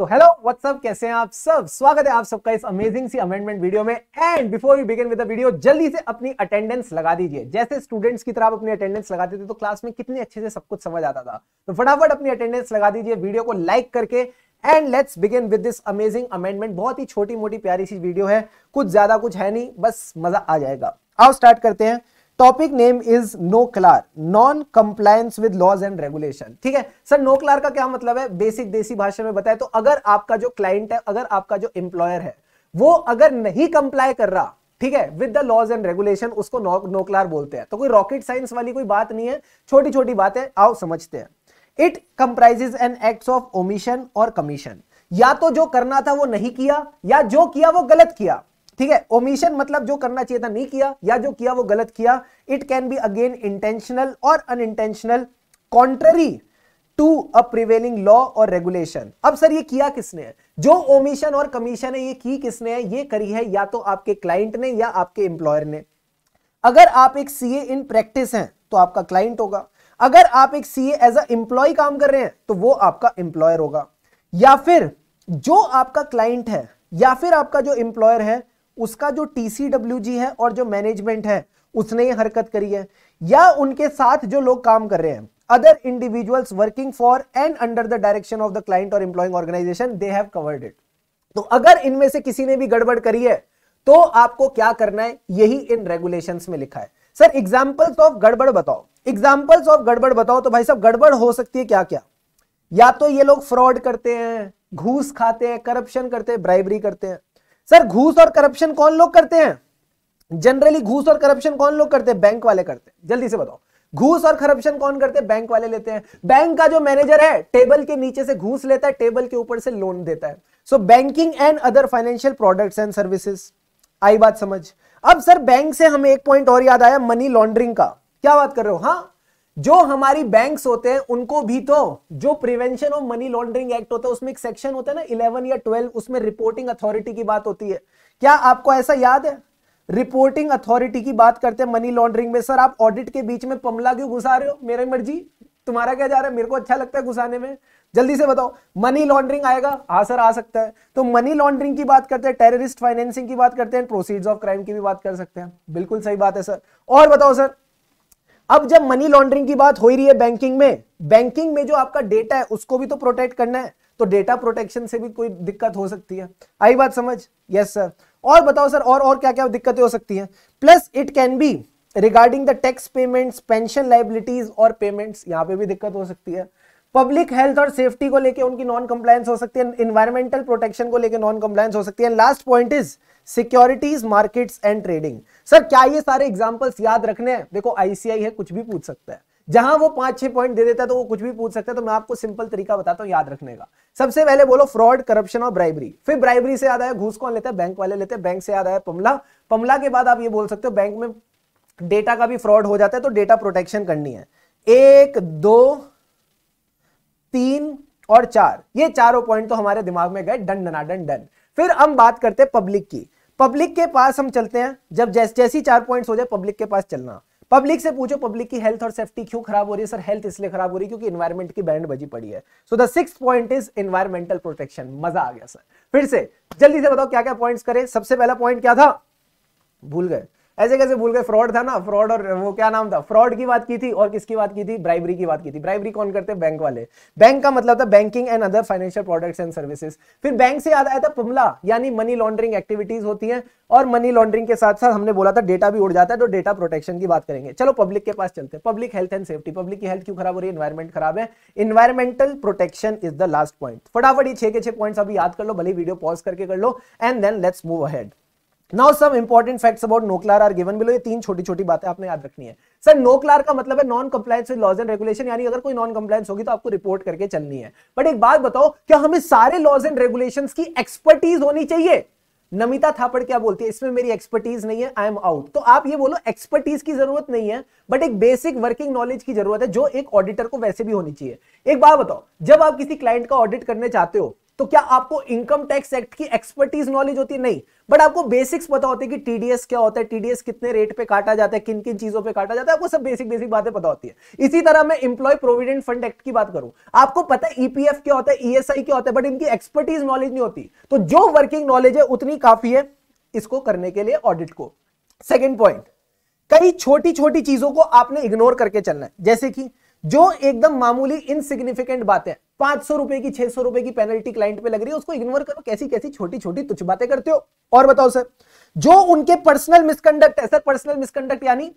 तो hello what's up कैसे हैं आप सब स्वागत है आप सबका इस अमेजिंग सी अमेंडमेंट वीडियो में and before you begin with video जल्दी से अपनी अटेंडेंस लगा दीजिए जैसे स्टूडेंट्स की तरह आप अपनी अटेंडेंस लगाते थे तो क्लास में कितने अच्छे से सब कुछ समझ आता था तो फटाफट अपनी अटेंडेंस लगा दीजिए वीडियो को लाइक करके and let's begin with this amazing amendment बहुत ही छोटी मोटी प्यारी सी वीडियो है कुछ ज्यादा कुछ है नहीं बस मजा आ जाएगा आओ स्टार्ट करते हैं topic name is NOCLAR non compliance with laws and regulation ठीक है सर नो क्लार का क्या मतलब है बेसिक देसी भाषा में बताए तो अगर आपका जो क्लाइंट है अगर आपका जो एम्प्लॉयर है वो अगर नहीं कंप्लाई कर रहा ठीक है with the laws and regulation उसको नो, नोक्लार बोलते हैं तो कोई रॉकेट साइंस वाली कोई बात नहीं है छोटी छोटी बातें आओ समझते हैं it comprises an act of omission और कमीशन या तो जो करना था वो नहीं किया या जो किया वो गलत किया ठीक है ओमिशन मतलब जो करना चाहिए था नहीं किया या जो किया वो गलत किया it can be again intentional और unintentional contrary to a prevailing law और रेगुलेशन अब सर ये किया किसने है जो ओमिशन और कमीशन है ये की किसने है ये करी है या तो आपके क्लाइंट ने या आपके एम्प्लॉयर ने अगर आप एक सीए इन प्रैक्टिस हैं तो आपका क्लाइंट होगा अगर आप एक सीए एज अ एम्प्लॉय काम कर रहे हैं तो वो आपका एम्प्लॉयर होगा या फिर जो आपका क्लाइंट है या फिर आपका जो एम्प्लॉयर है उसका जो जी है और जो मैनेजमेंट है उसने ये हरकत करी है या उनके साथ जो लोग काम कर रहे हैं other individuals working for and under the direction of the client और employing organization they have covered it तो अगर इनमें से किसी ने भी गड़बड़ करी है तो आपको क्या करना है यही इन रेगुलेशन में लिखा है सर एग्जाम्पल्स ऑफ गड़बड़ बताओ एग्जाम्पल्स ऑफ गड़बड़ बताओ तो भाई साहब गड़बड़ हो सकती है क्या क्या या तो ये लोग फ्रॉड करते हैं घूस खाते हैं करप्शन करते हैं ब्राइबरी करते हैं सर घूस और करप्शन कौन लोग करते हैं जनरली घूस और करप्शन कौन लोग करते हैं बैंक वाले करते हैं जल्दी से बताओ घूस और करप्शन कौन करते हैं बैंक वाले लेते हैं बैंक का जो मैनेजर है टेबल के नीचे से घूस लेता है टेबल के ऊपर से लोन देता है so banking and other financial products and services आई बात समझ अब सर बैंक से हमें एक पॉइंट और याद आया मनी लॉन्ड्रिंग का क्या बात कर रहे हो हाँ जो हमारी बैंक्स होते हैं उनको भी तो जो prevention of money laundering act होता है उसमें एक सेक्शन होता है ना इलेवन या ट्वेल्व उसमें रिपोर्टिंग अथॉरिटी की बात होती है क्या आपको ऐसा याद है रिपोर्टिंग अथॉरिटी की बात करते हैं मनी लॉन्ड्रिंग में सर आप ऑडिट के बीच में पमला क्यों घुसा रहे हो मेरे मर्जी तुम्हारा क्या जा रहा है मेरे को अच्छा लगता है घुसाने में जल्दी से बताओ मनी लॉन्ड्रिंग आएगा हाँ सर आ सकता है तो मनी लॉन्ड्रिंग की बात करते हैं टेररिस्ट फाइनेंसिंग की बात करते हैं प्रोसीड्स ऑफ क्राइम की भी बात कर सकते हैं बिल्कुल सही बात है सर और बताओ सर अब जब मनी लॉन्ड्रिंग की बात हो ही रही है बैंकिंग में बैंकिंग में जो आपका डेटा है उसको भी तो प्रोटेक्ट करना है तो डेटा प्रोटेक्शन से भी कोई दिक्कत हो सकती है आई बात समझ यस सर और बताओ सर और और क्या क्या दिक्कतें हो सकती हैं plus it can be regarding the tax payments pension liabilities और पेमेंट्स यहां पे भी दिक्कत हो सकती है पब्लिक हेल्थ और सेफ्टी को लेके उनकी नॉन कंप्लायंस हो सकती है इन्वायरमेंटल प्रोटेक्शन को लेके नॉन कंप्लायंस हो सकती है last point is securities markets and trading sir क्या ये सारे एग्जाम्पल्स याद रखने हैं देखो आईसीआई है कुछ भी पूछ सकता है जहां वो पांच छह पॉइंट दे देता है तो वो कुछ भी पूछ सकता है तो मैं आपको सिंपल तरीका बताता हूँ याद रखने का सबसे पहले बोलो फ्रॉड करप्शन और ब्राइबरी फिर ब्राइबरी से याद आया घूस कौन लेता है बैंक वाले लेते हैं बैंक से याद आया पमला पमला के बाद आप ये बोल सकते हो बैंक में डेटा का भी फ्रॉड हो जाता है तो डेटा प्रोटेक्शन करनी है एक दो तीन और चार ये चारों पॉइंट तो हमारे दिमाग में गए डन डना डन डन फिर हम बात करते हैं पब्लिक की पब्लिक के पास हम चलते हैं जब जैसे जैसे चार पॉइंट हो जाए पब्लिक के पास चलना पब्लिक से पूछो पब्लिक की हेल्थ और सेफ्टी क्यों खराब हो रही है सर हेल्थ इसलिए खराब हो रही है क्योंकि इन्वायरमेंट की बैंड बजी पड़ी है so the six point is environmental protection मजा आ गया सर फिर से जल्दी से बताओ क्या क्या पॉइंट्स करें सबसे पहला पॉइंट क्या था भूल गए ऐसे कैसे भूल गए फ्रॉड था ना फ्रॉड और वो क्या नाम था फ्रॉड की बात की थी और किसकी बात की थी ब्राइबरी की बात की थी ब्राइबरी कौन करते बैंक वाले बैंक का मतलब था banking and other financial products and services फिर बैंक से याद आया था पुमला यानी मनी लॉन्ड्रिंग एक्टिविटीज होती है और मनी लॉन्ड्रिंग के साथ साथ हमने बोला था डेटा भी उड़ जाता है तो डेटा प्रोटेक्शन की बात करेंगे चलो पब्लिक के पास चलते हैं public health and safety public की हेल्थ क्यों खराब हो रही है इन्वायरमेंट खराब है environmental protection is the last point फटाफट ये छह के छह पॉइंट्स अभी याद कर लो भले वीडियो पॉज करके कर लो and then let's move ahead now some important facts about NOCLAR are given below ये तीन छोटी छोटी बातें आपने याद रखनी है सर नोकलार का मतलब है non compliance with laws and regulation यानी अगर कोई नॉन कंप्लायंस होगी तो आपको रिपोर्ट करके चलनी है बट एक बात बताओ क्या हमें सारे लॉज एंड रेगुलेशन की एक्सपर्टीज होनी चाहिए नमिता थापड़ क्या बोलती है इसमें मेरी एक्सपर्टीज नहीं है आई एम आउट तो आप ये बोलो एक्सपर्टीज की जरूरत नहीं है बट एक बेसिक वर्किंग नॉलेज की जरूरत है जो एक ऑडिटर को वैसे भी होनी चाहिए एक बात बताओ जब आप किसी क्लाइंट का ऑडिट करने चाहते हो तो क्या आपको इनकम टैक्स एक्ट की एक्सपर्टीज नॉलेज होती है नहीं बट आपको बेसिक्स पता होते हैं कि टीडीएस क्या होता है टीडीएस कितने रेट पे काटा जाता है किन किन चीजों पे काटा जाता है आपको सब बेसिक बेसिक बातें पता होती है इसी तरह मैं इंप्लॉय प्रोविडेंट फंड एक्ट की बात करूं आपको पता है ईपीएफ e क्या होता है ईएसआई e क्या होता है बट इनकी एक्सपर्टीज नॉलेज नहीं होती तो जो वर्किंग नॉलेज है उतनी काफी है इसको करने के लिए ऑडिट को सेकेंड पॉइंट कई छोटी छोटी चीजों को आपने इग्नोर करके चलना है जैसे कि जो एकदम मामूली इनसिग्निफिकेंट बातें पांच सौ रुपए की छह सौ रुपए की पेनल्टी क्लाइंट पे लग रही है उसको इग्नोर करो कैसी कैसी छोटी छोटी तुच्छ बातें करते हो और बताओ सर जो उनके पर्सनल मिसकंडक्ट है सर पर्सनल मिसकंडक्ट यानी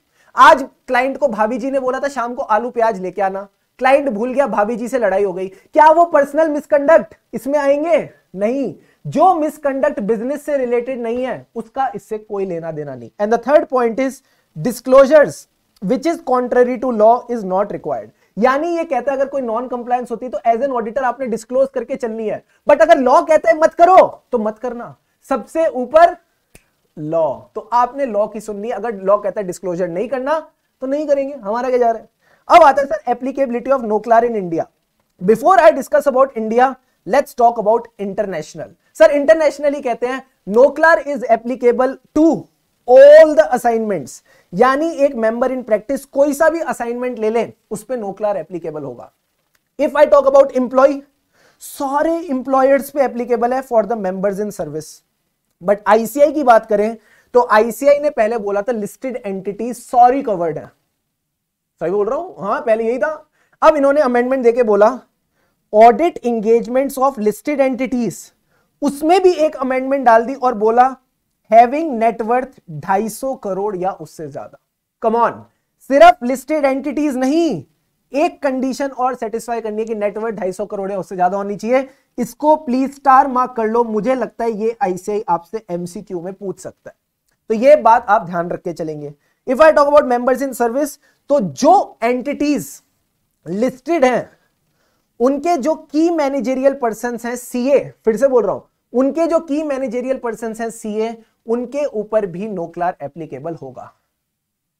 आज क्लाइंट को भाभी जी ने बोला था शाम को आलू प्याज लेके आना क्लाइंट भूल गया भाभी जी से लड़ाई हो गई क्या वो पर्सनल मिसकंडक्ट इसमें आएंगे नहीं जो मिसकंडक्ट बिजनेस से रिलेटेड नहीं है उसका इससे कोई लेना देना नहीं and the third point is disclosures which is contrary to law is not required यानी ये कहता है अगर कोई नॉन कंप्लायंस होती तो एज एन ऑडिटर आपने डिस्क्लोज करके चलनी है बट अगर लॉ कहता है मत करो तो मत करना सबसे ऊपर लॉ तो आपने लॉ की सुननी अगर लॉ कहता है डिस्क्लोजर नहीं करना तो नहीं करेंगे हमारा क्या जा रहा है अब आता है sir applicability of NOCLAR in India before I discuss about India let's talk about international sir internationally कहते हैं NOCLAR is applicable to all the assignments यानी एक मेंबर इन प्रैक्टिस कोई सा भी असाइनमेंट ले लें उस पर नोक्लार एप्लीकेबल होगा if I talk about employ सारे इंप्लॉयर्स पे एप्लीकेबल है for the members in service but ICI की बात करें तो आईसीआई ने पहले बोला था लिस्टेड एंटिटी सॉरी कवर्ड है सही बोल रहा हूं हाँ पहले यही था अब इन्होंने अमेंडमेंट देके बोला audit engagements of listed entities उसमें भी एक अमेंडमेंट डाल दी और बोला हैविंग नेटवर्थ सौ करोड़ या उससे ज्यादा कमॉन सिर्फ लिस्टेड एंटिटीज नहीं एक कंडीशन और सेटिस्फाई करनी है कि नेटवर्थ सौ करोड़ या उससे ज्यादा होनी चाहिए इसको प्लीज स्टार मार्क कर लो मुझे लगता है ये आईसीआई आपसे एमसीक्यू में पूछ सकता है तो ये बात आप ध्यान रख के चलेंगे if I talk about members in service तो जो एंटिटीज लिस्टेड हैं उनके जो की मैनेजेरियल पर्सन हैं सीए फिर से बोल रहा हूं उनके जो की मैनेजेरियल पर्सन हैं सीए उनके ऊपर भी नो क्लार एप्लीकेबल होगा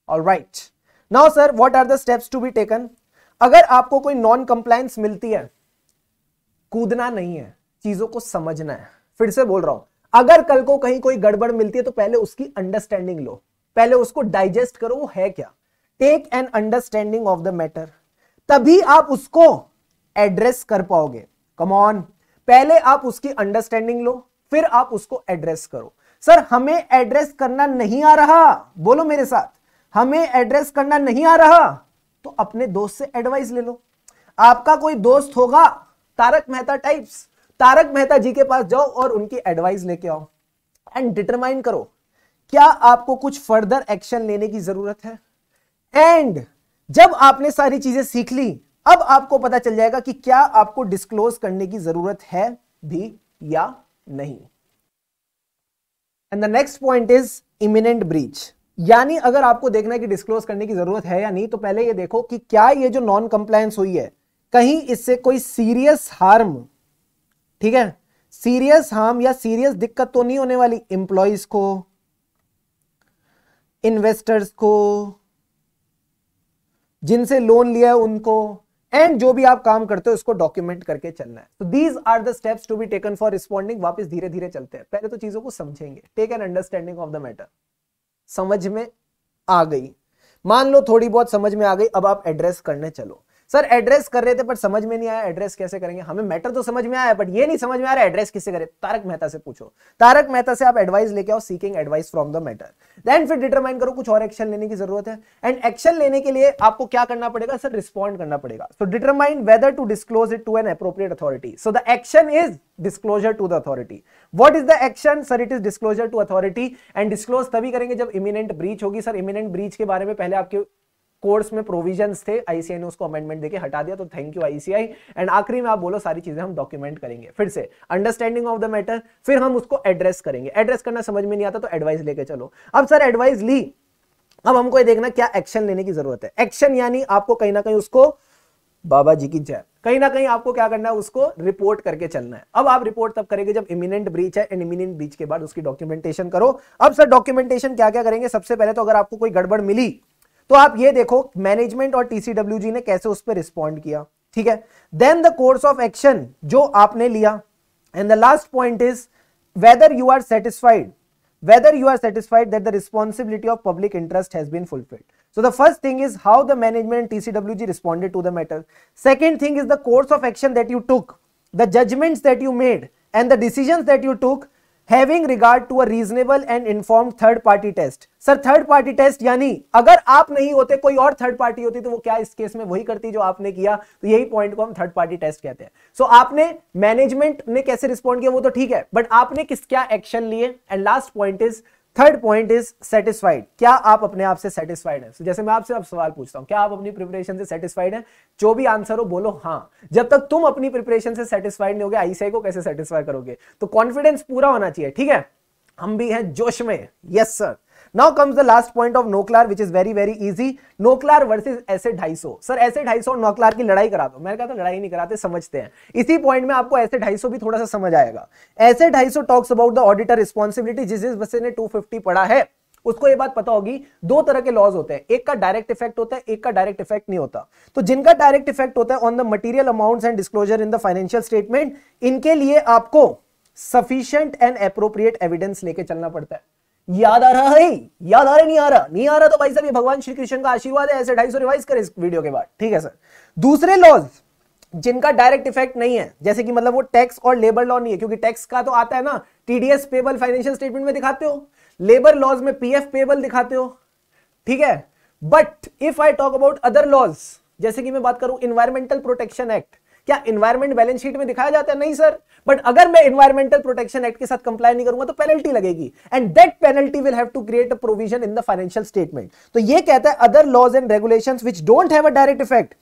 और right now sir what are the steps to be taken अगर आपको कोई नॉन कंप्लायंस मिलती है कूदना नहीं है चीजों को समझना है फिर से बोल रहा हूं अगर कल को कहीं कोई गड़बड़ मिलती है तो पहले उसकी अंडरस्टैंडिंग लो पहले उसको डाइजेस्ट करो वो है क्या take an understanding of the matter तभी आप उसको एड्रेस कर पाओगे कमॉन पहले आप उसकी अंडरस्टैंडिंग लो फिर आप उसको एड्रेस करो सर हमें एड्रेस करना नहीं आ रहा बोलो मेरे साथ हमें एड्रेस करना नहीं आ रहा तो अपने दोस्त से एडवाइस ले लो आपका कोई दोस्त होगा तारक मेहता टाइप्स तारक मेहता जी के पास जाओ और उनकी एडवाइस लेके आओ एंड डिटरमाइन करो क्या आपको कुछ फर्दर एक्शन लेने की जरूरत है एंड जब आपने सारी चीजें सीख ली अब आपको पता चल जाएगा कि क्या आपको डिस्क्लोज करने की जरूरत है भी या नहीं and the next point is imminent breach यानी अगर आपको देखना है कि डिस्क्लोज करने की जरूरत है या नहीं तो पहले ये देखो कि क्या ये जो नॉन कंप्लायंस हुई है कहीं इससे कोई सीरियस हार्म ठीक है सीरियस हार्म या सीरियस दिक्कत तो नहीं होने वाली इंप्लॉइज को इन्वेस्टर्स को जिनसे लोन लिया है उनको एंड जो भी आप काम करते हो उसको डॉक्यूमेंट करके चलना है तो these are the steps to be taken for responding वापस धीरे धीरे चलते हैं पहले तो चीजों को समझेंगे take an understanding of the matter समझ में आ गई मान लो थोड़ी बहुत समझ में आ गई अब आप एड्रेस करने चलो सर एड्रेस कर रहे थे पर समझ में नहीं आया एड्रेस कैसे करेंगे हमें मैटर तो समझ में आया बट ये नहीं समझ में आ रहा एड्रेस किससे करें तारक मेहता से पूछो तारक मेहता से आप एडवाइस लेके आओ seeking advice from the matter then फिर डिटरमाइन करो कुछ और एक्शन लेने की जरूरत है एंड एक्शन लेने के लिए आपको क्या करना पड़ेगा सर रिस्पॉन्ड करना पड़ेगा so determine whether to disclose it to an appropriate authority so the action is disclosure to the authority what is the action sir it is disclosure to authority and disclose तभी करेंगे जब imminent breach होगी sir imminent breach के बारे में पहले आपके course में प्रोविजन थे आईसीआई ने उसको अमेंडमेंट देके हटा दिया तो थैंक यू आईसीआई एंड आखिरी में आप बोलो सारी चीजें हम डॉक्यूमेंट करेंगे फिर से अंडरस्टैंडिंग ऑफ द मैटर फिर हम उसको एड्रेस करेंगे एड्रेस करना समझ में नहीं आता तो एडवाइस लेके चलो अब सर एडवाइस ली अब हमको ये देखना क्या एक्शन लेने की जरूरत है एक्शन यानी आपको कहीं ना कहीं उसको बाबा जी की जय कहीं ना कहीं आपको क्या करना है उसको रिपोर्ट करके चलना है अब आप रिपोर्ट तब करेंगे जब इमिनेंट ब्रीच है एंड इमिनेंट ब्रीच के बाद उसकी डॉक्यूमेंटेशन करो अब सर डॉक्यूमेंटेशन क्या क्या करेंगे सबसे पहले तो अगर आपको कोई गड़बड़ मिली तो आप ये देखो मैनेजमेंट और टीसीडब्ल्यू ने कैसे उस पर रिस्पॉन्ड किया ठीक है then the course of action जो आपने लिया and the last point is whether you are satisfied whether you are satisfied that the responsibility of public interest has been fulfilled so the first thing is how the management T C TCW G responded to the matter second thing is the course of action that you took the judgment that you made and the decision that you took having regard to a reasonable and inform third party test sir third party test यानी अगर आप नहीं होते कोई और third party होती तो वो क्या इस केस में वही करती जो आपने किया तो यही पॉइंट को हम थर्ड पार्टी टेस्ट कहते हैं सो so, आपने मैनेजमेंट ने कैसे रिस्पॉन्ड किया वो तो ठीक है बट आपने किस क्या एक्शन लिए and last point is third point is satisfied क्या आप अपने आप से सेटिस्फाइड हैं so, जैसे मैं आपसे अब आप सवाल पूछता हूं क्या आप अपनी प्रिपरेशन से सेटिस्फाइड हैं जो भी आंसर हो बोलो हाँ जब तक तुम अपनी प्रिपरेशन से सेटिस्फाइड नहीं होगे आईसीआई को कैसे सेटिस्फाई करोगे तो कॉन्फिडेंस पूरा होना चाहिए ठीक है हम भी हैं जोश में yes sir now comes the last point of NOCLAR which is very very easy NOCLAR versus SA ढाई सौ सर ऐसे ढाई सौ नोकलार की लड़ाई करा दो मैंने कहा था तो लड़ाई नहीं कराते समझते हैं इसी पॉइंट में आपको ऐसे ढाई भी थोड़ा सा समझ आएगा ऐसे ढाई talks about the auditor responsibility जिस जिस बच्चे ने टू पढ़ा है उसको ये बात पता होगी दो तरह के लॉज होते हैं एक का डायरेक्ट इफेक्ट होता है एक का डायरेक्ट इफेक्ट नहीं होता तो जिनका डायरेक्ट इफेक्ट होता है on the material amounts and disclosure in the financial statement इनके लिए आपको सफिशियंट एंड अप्रोप्रिएट एविडेंस लेके चलना पड़ता है याद आ रहा है याद आ रहा नहीं आ रहा नहीं आ रहा तो भाई साहब ये भगवान श्री कृष्ण का आशीर्वाद है ऐसे ढाई सौ रिवाइज करें इस वीडियो के बाद ठीक है सर दूसरे लॉज जिनका डायरेक्ट इफेक्ट नहीं है जैसे कि मतलब वो टैक्स और लेबर लॉ नहीं है क्योंकि टैक्स का तो आता है ना टीडीएस पेबल फाइनेंशियल स्टेटमेंट में दिखाते हो लेबर लॉज में पीएफ पेबल दिखाते हो ठीक है but if I talk about other laws जैसे कि मैं बात करूं इन्वायरमेंटल प्रोटेक्शन एक्ट क्या इन्वायरमेंट बैलेंस शीट में दिखाया जाता है नहीं सर बट अगर मैं इन्वायरमेंटल प्रोटेक्शन एक्ट के साथ कंप्लाई नहीं करूंगा तो पेनल्टी लगेगी and that penalty will have to create a provision in the financial statement तो ये कहता है other laws and regulation which don't have a direct effect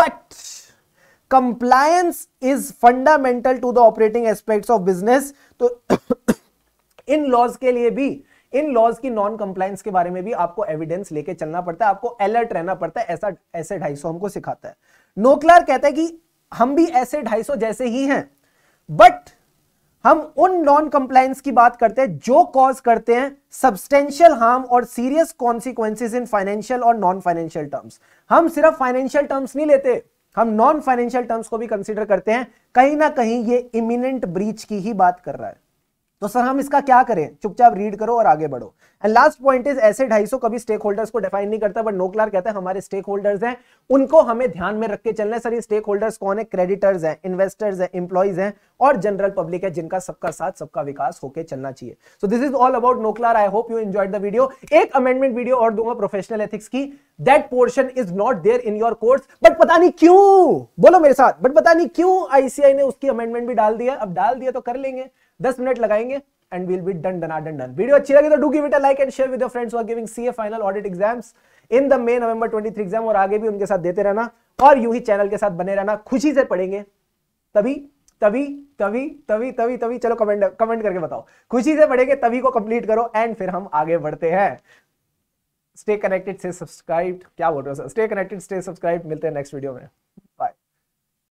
but compliance is fundamental to the operating aspect of business तो इन laws के लिए भी इन लॉज की नॉन कंप्लायंस के बारे में भी आपको एविडेंस लेके चलना पड़ता है आपको अलर्ट रहना पड़ता है ऐसा ऐसे ढाई सौ हमको सिखाता है नोकलर कहता है कि हम भी ऐसे 250 जैसे ही हैं बट हम उन नॉन कंप्लायंस की बात करते हैं जो कॉज करते हैं सब्सटेंशियल हार्म और सीरियस कॉन्सिक्वेंसिस इन फाइनेंशियल और नॉन फाइनेंशियल टर्म्स हम सिर्फ फाइनेंशियल टर्म्स नहीं लेते हम नॉन फाइनेंशियल टर्म्स को भी कंसिडर करते हैं कहीं ना कहीं ये इमिनेंट ब्रीच की ही बात कर रहा है तो सर हम इसका क्या करें चुपचाप रीड करो और आगे बढ़ो एंड लास्ट पॉइंट इज ऐसे 250 कभी स्टेक होल्डर्स को डिफाइन नहीं करता बट नोकलार कहते हैं हमारे स्टेक होल्डर्स हैं उनको हमें ध्यान में रख के चलना है सर ये स्टेक होल्डर्स कौन है क्रेडिटर्स हैं इन्वेस्टर्स हैं इंप्लॉइज हैं और जनरल पब्लिक है जिनका सबका साथ सबका विकास होकर चलना चाहिए so this is all about NOCLAR I hope you enjoy the video एक अमेंडमेंट वीडियो और दूंगा प्रोफेशनल एथिक्स की that portion is not there in your course but पता नहीं क्यों बोलो मेरे साथ बट पता नहीं क्यों आईसीआई ने उसकी अमेंडमेंट भी डाल दिया अब डाल दिया तो कर लेंगे दस मिनट लगाएंगे and will be done done done done video अच्छी लगी तो do give it a like and share with your friends are giving CA final audit exams in the May November twenty three exam और आगे भी उनके साथ देते रहना और यू ही चैनल के साथ बने रहना खुशी से पढ़ेंगे तभी तभी तभी तभी तभी तभी चलो कमेंट कमेंट करके बताओ खुशी से पढ़ेंगे तभी को कंप्लीट करो एंड फिर हम आगे बढ़ते हैं स्टे कनेक्टेड से सब्सक्राइब क्या बोल रहे हो sir stay connected stay subscribe मिलते हैं नेक्स्ट वीडियो में